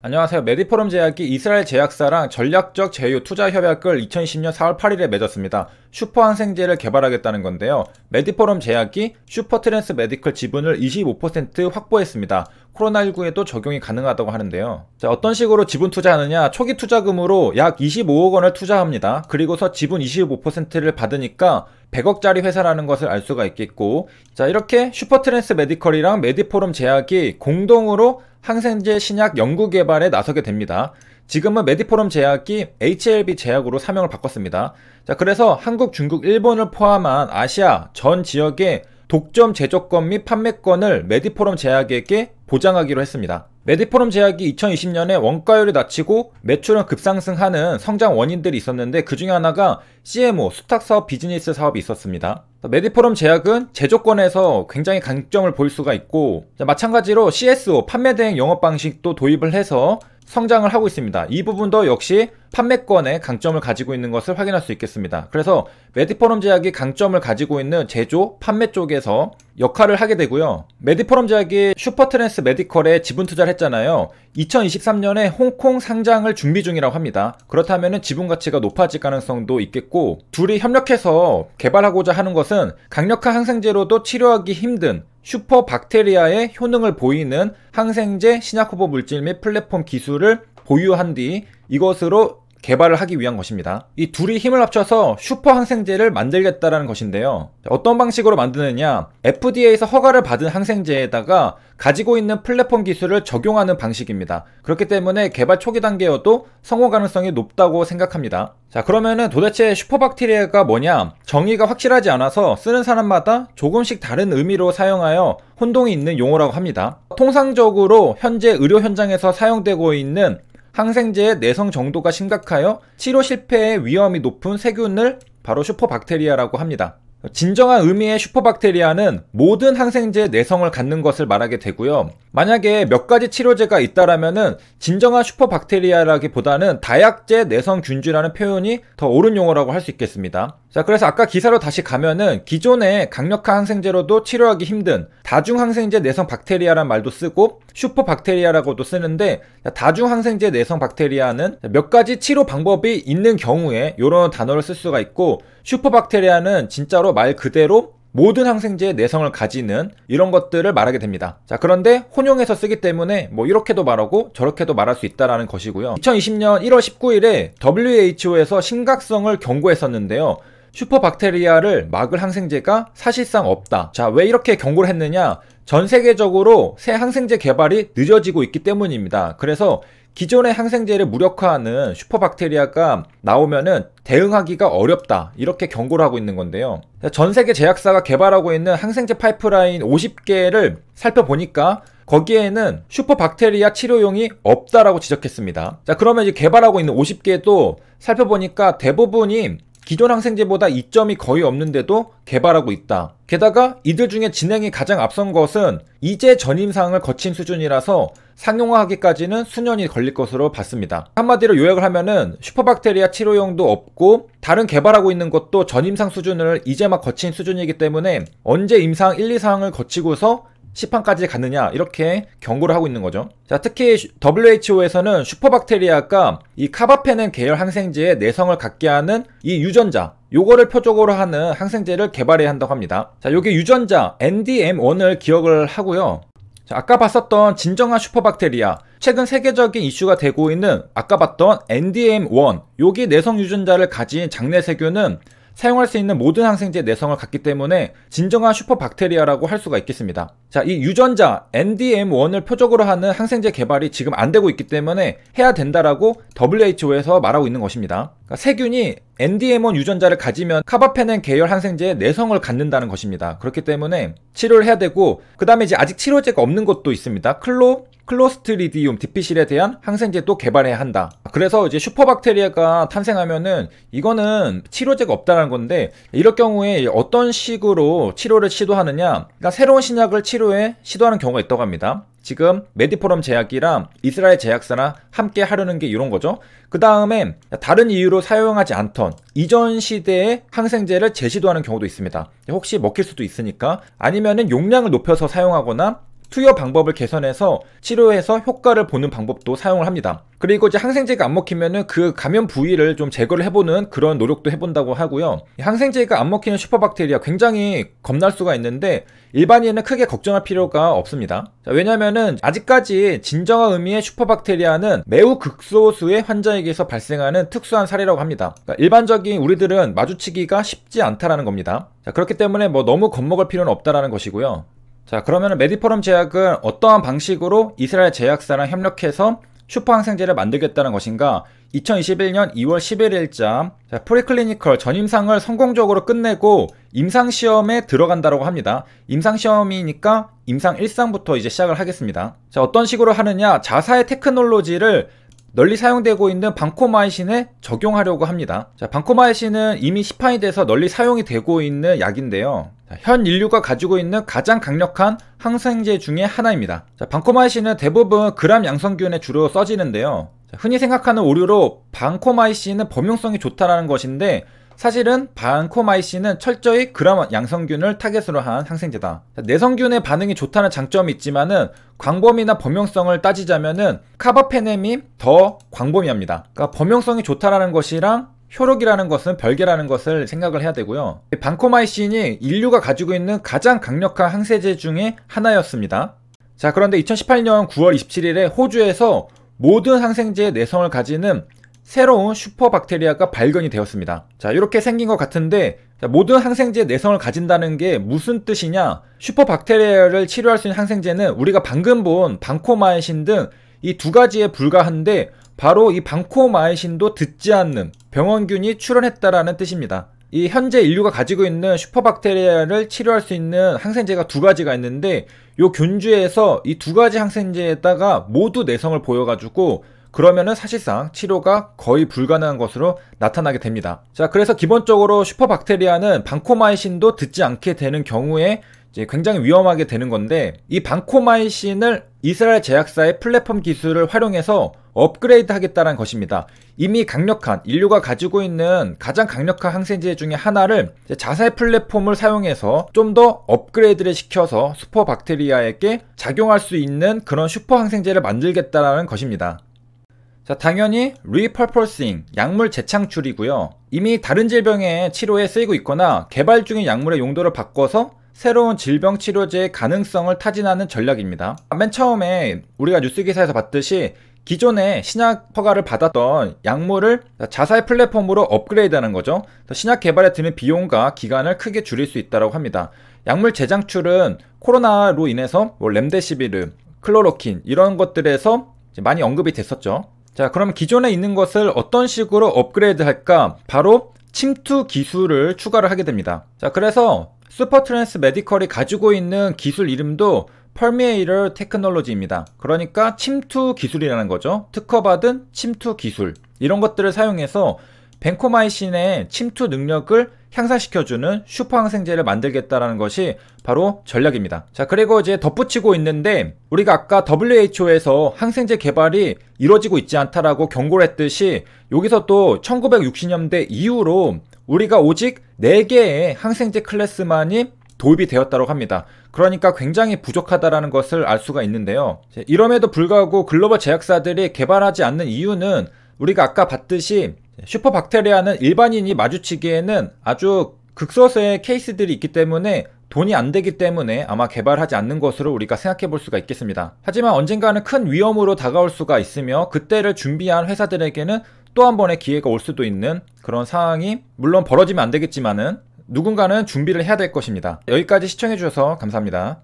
안녕하세요. 메디포럼 제약이 이스라엘 제약사랑 전략적 제휴 투자 협약을 2020년 4월 8일에 맺었습니다. 슈퍼항생제를 개발하겠다는 건데요. 메디포럼 제약이 슈퍼트랜스 메디컬 지분을 25% 확보했습니다. 코로나19에도 적용이 가능하다고 하는데요. 자, 어떤 식으로 지분 투자하느냐? 초기 투자금으로 약 25억 원을 투자합니다. 그리고서 지분 25%를 받으니까 100억짜리 회사라는 것을 알 수가 있겠고, 자, 이렇게 슈퍼트랜스 메디컬이랑 메디포럼 제약이 공동으로 항생제 신약 연구 개발에 나서게 됩니다. 지금은 메디포럼 제약이 HLB 제약으로 사명을 바꿨습니다. 자, 그래서 한국, 중국, 일본을 포함한 아시아 전 지역에 독점 제조권 및 판매권을 메디포럼 제약에게 보장하기로 했습니다. 메디포럼 제약이 2020년에 원가율이 낮추고 매출은 급상승하는 성장 원인들이 있었는데 그 중에 하나가 CMO, 수탁 사업 비즈니스 사업이 있었습니다. 메디포럼 제약은 제조권에서 굉장히 강점을 보일 수가 있고 마찬가지로 CSO, 판매 대행 영업 방식도 도입을 해서 성장을 하고 있습니다. 이 부분도 역시 판매권의 강점을 가지고 있는 것을 확인할 수 있겠습니다. 그래서 메디포럼 제약이 강점을 가지고 있는 제조, 판매 쪽에서 역할을 하게 되고요. 메디포럼 제약이 슈퍼트랜스 메디컬에 지분 투자를 했잖아요. 2023년에 홍콩 상장을 준비 중이라고 합니다. 그렇다면 지분 가치가 높아질 가능성도 있겠고 둘이 협력해서 개발하고자 하는 것은 강력한 항생제로도 치료하기 힘든 슈퍼 박테리아의 효능을 보이는 항생제 신약 후보 물질 및 플랫폼 기술을 보유한 뒤 이것으로 개발을 하기 위한 것입니다. 이 둘이 힘을 합쳐서 슈퍼 항생제를 만들겠다라는 것인데요. 어떤 방식으로 만드느냐? FDA에서 허가를 받은 항생제에다가 가지고 있는 플랫폼 기술을 적용하는 방식입니다. 그렇기 때문에 개발 초기 단계여도 성공 가능성이 높다고 생각합니다. 자, 그러면은 도대체 슈퍼박테리아가 뭐냐? 정의가 확실하지 않아서 쓰는 사람마다 조금씩 다른 의미로 사용하여 혼동이 있는 용어라고 합니다. 통상적으로 현재 의료 현장에서 사용되고 있는 항생제의 내성 정도가 심각하여 치료 실패의 위험이 높은 세균을 바로 슈퍼박테리아라고 합니다. 진정한 의미의 슈퍼박테리아는 모든 항생제 내성을 갖는 것을 말하게 되고요. 만약에 몇 가지 치료제가 있다라면은 진정한 슈퍼박테리아라기보다는 다약제 내성 균주라는 표현이 더 옳은 용어라고 할 수 있겠습니다. 자, 그래서 아까 기사로 다시 가면은 기존의 강력한 항생제로도 치료하기 힘든 다중항생제 내성 박테리아란 말도 쓰고 슈퍼박테리아라고도 쓰는데 다중항생제 내성 박테리아는 몇 가지 치료 방법이 있는 경우에 이런 단어를 쓸 수가 있고 슈퍼박테리아는 진짜로 말 그대로 모든 항생제의 내성을 가지는 이런 것들을 말하게 됩니다. 자, 그런데 혼용해서 쓰기 때문에 뭐 이렇게도 말하고 저렇게도 말할 수 있다라는 것이고요. 2020년 1월 19일에 WHO에서 심각성을 경고했었는데요. 슈퍼박테리아를 막을 항생제가 사실상 없다. 자, 왜 이렇게 경고를 했느냐? 전 세계적으로 새 항생제 개발이 늦어지고 있기 때문입니다. 그래서 기존의 항생제를 무력화하는 슈퍼박테리아가 나오면은 대응하기가 어렵다. 이렇게 경고를 하고 있는 건데요. 전 세계 제약사가 개발하고 있는 항생제 파이프라인 50개를 살펴보니까 거기에는 슈퍼박테리아 치료용이 없다라고 지적했습니다. 자, 그러면 이제 개발하고 있는 50개도 살펴보니까 대부분이 기존 항생제보다 이점이 거의 없는데도 개발하고 있다. 게다가 이들 중에 진행이 가장 앞선 것은 이제 전임상을 거친 수준이라서 상용화하기까지는 수년이 걸릴 것으로 봤습니다. 한마디로 요약을 하면은 슈퍼박테리아 치료용도 없고 다른 개발하고 있는 것도 전임상 수준을 이제 막 거친 수준이기 때문에 언제 임상 1, 2사항을 거치고서 시판까지 갔느냐 이렇게 경고를 하고 있는 거죠. 자, 특히 WHO에서는 슈퍼박테리아가 이 카바페넨 계열 항생제의 내성을 갖게 하는 이 유전자 요거를 표적으로 하는 항생제를 개발해야 한다고 합니다. 자, 요게 유전자 NDM1을 기억을 하고요. 자, 아까 봤었던 진정한 슈퍼박테리아 최근 세계적인 이슈가 되고 있는 아까 봤던 NDM1 요기 내성 유전자를 가진 장내 세균은 사용할 수 있는 모든 항생제 내성을 갖기 때문에 진정한 슈퍼박테리아라고 할 수가 있겠습니다. 자, 이 유전자 NDM1을 표적으로 하는 항생제 개발이 지금 안 되고 있기 때문에 해야 된다라고 WHO에서 말하고 있는 것입니다. 그러니까 세균이 NDM1 유전자를 가지면 카바페넨 계열 항생제의 내성을 갖는다는 것입니다. 그렇기 때문에 치료를 해야 되고 그 다음에 이제 아직 치료제가 없는 것도 있습니다. 클로 클로스트리디움 디피실에 대한 항생제 또 개발해야 한다. 그래서 이제 슈퍼박테리아가 탄생하면은 이거는 치료제가 없다는 건데 이럴 경우에 어떤 식으로 치료를 시도하느냐? 그러니까 새로운 신약을 치료에 시도하는 경우가 있다고 합니다. 지금 메디포럼 제약이랑 이스라엘 제약사나 함께 하려는 게 이런 거죠. 그 다음에 다른 이유로 사용하지 않던 이전 시대의 항생제를 재시도하는 경우도 있습니다. 혹시 먹힐 수도 있으니까 아니면은 용량을 높여서 사용하거나 투여 방법을 개선해서 치료해서 효과를 보는 방법도 사용을 합니다. 그리고 이제 항생제가 안 먹히면은 그 감염 부위를 좀 제거를 해보는 그런 노력도 해본다고 하고요. 항생제가 안 먹히는 슈퍼박테리아 굉장히 겁날 수가 있는데 일반인은 크게 걱정할 필요가 없습니다. 왜냐면은 아직까지 진정한 의미의 슈퍼박테리아는 매우 극소수의 환자에게서 발생하는 특수한 사례라고 합니다. 그러니까 일반적인 우리들은 마주치기가 쉽지 않다라는 겁니다. 그렇기 때문에 뭐 너무 겁먹을 필요는 없다라는 것이고요. 자, 그러면 메디포럼 제약은 어떠한 방식으로 이스라엘 제약사랑 협력해서 슈퍼항생제를 만들겠다는 것인가? 2021년 2월 11일자 프리클리니컬 전임상을 성공적으로 끝내고 임상시험에 들어간다고 합니다. 임상시험이니까 임상 1상부터 이제 시작을 하겠습니다. 자, 어떤 식으로 하느냐? 자사의 테크놀로지를 널리 사용되고 있는 방코마이신에 적용하려고 합니다. 자, 방코마이신은 이미 시판이 돼서 널리 사용이 되고 있는 약인데요. 자, 현 인류가 가지고 있는 가장 강력한 항생제 중의 하나입니다. 자, 방코마이신은 대부분 그람 양성균에 주로 써지는데요. 자, 흔히 생각하는 오류로 방코마이신은 범용성이 좋다라는 것인데 사실은 반코마이신은 철저히 그람 양성균을 타겟으로 한 항생제다. 내성균의 반응이 좋다는 장점이 있지만은 광범위나 범용성을 따지자면은 카바페넴이 더 광범위합니다. 그러니까 범용성이 좋다라는 것이랑 효력이라는 것은 별개라는 것을 생각을 해야 되고요. 반코마이신이 인류가 가지고 있는 가장 강력한 항생제 중에 하나였습니다. 자, 그런데 2018년 9월 27일에 호주에서 모든 항생제의 내성을 가지는 새로운 슈퍼박테리아가 발견이 되었습니다. 자, 이렇게 생긴 것 같은데 모든 항생제 내성을 가진다는 게 무슨 뜻이냐? 슈퍼박테리아를 치료할 수 있는 항생제는 우리가 방금 본 방코마이신 등 이 두 가지에 불과한데 바로 이 방코마이신도 듣지 않는 병원균이 출현했다라는 뜻입니다. 이 현재 인류가 가지고 있는 슈퍼박테리아를 치료할 수 있는 항생제가 두 가지가 있는데 요 균주에서 이 두 가지 항생제에다가 모두 내성을 보여가지고 그러면은 사실상 치료가 거의 불가능한 것으로 나타나게 됩니다. 자, 그래서 기본적으로 슈퍼박테리아는 방코마이신도 듣지 않게 되는 경우에 굉장히 위험하게 되는 건데 이 방코마이신을 이스라엘 제약사의 플랫폼 기술을 활용해서 업그레이드 하겠다는 것입니다. 이미 강력한 인류가 가지고 있는 가장 강력한 항생제 중의 하나를 자사의 플랫폼을 사용해서 좀 더 업그레이드를 시켜서 슈퍼 박테리아에게 작용할 수 있는 그런 슈퍼 항생제를 만들겠다는 것입니다. 자, 당연히 r e p u r p 약물 재창출이고요. 이미 다른 질병의 치료에 쓰이고 있거나 개발 중인 약물의 용도를 바꿔서 새로운 질병 치료제의 가능성을 타진하는 전략입니다. 맨 처음에 우리가 뉴스 기사에서 봤듯이 기존의 신약 허가를 받았던 약물을 자사의 플랫폼으로 업그레이드하는 거죠. 신약 개발에 드는 비용과 기간을 크게 줄일 수 있다고 합니다. 약물 재장출은 코로나로 인해서 뭐 렘데시비르, 클로로킨 이런 것들에서 많이 언급이 됐었죠. 자, 그럼 기존에 있는 것을 어떤 식으로 업그레이드 할까? 바로 침투 기술을 추가를 하게 됩니다. 자, 그래서 슈퍼 트랜스 메디컬이 가지고 있는 기술 이름도 펄미에이럴 테크놀로지입니다. 그러니까 침투 기술이라는 거죠. 특허받은 침투 기술. 이런 것들을 사용해서 벤코마이신의 침투 능력을 향상시켜주는 슈퍼항생제를 만들겠다라는 것이 바로 전략입니다. 자, 그리고 이제 덧붙이고 있는데 우리가 아까 WHO에서 항생제 개발이 이루어지고 있지 않다라고 경고를 했듯이 여기서 또 1960년대 이후로 우리가 오직 4개의 항생제 클래스만이 도입이 되었다고 합니다. 그러니까 굉장히 부족하다라는 것을 알 수가 있는데요. 이럼에도 불구하고 글로벌 제약사들이 개발하지 않는 이유는 우리가 아까 봤듯이 슈퍼 박테리아는 일반인이 마주치기에는 아주 극소수의 케이스들이 있기 때문에 돈이 안 되기 때문에 아마 개발하지 않는 것으로 우리가 생각해 볼 수가 있겠습니다. 하지만 언젠가는 큰 위험으로 다가올 수가 있으며 그때를 준비한 회사들에게는 또 한 번의 기회가 올 수도 있는 그런 상황이 물론 벌어지면 안 되겠지만은 누군가는 준비를 해야 될 것입니다. 여기까지 시청해 주셔서 감사합니다.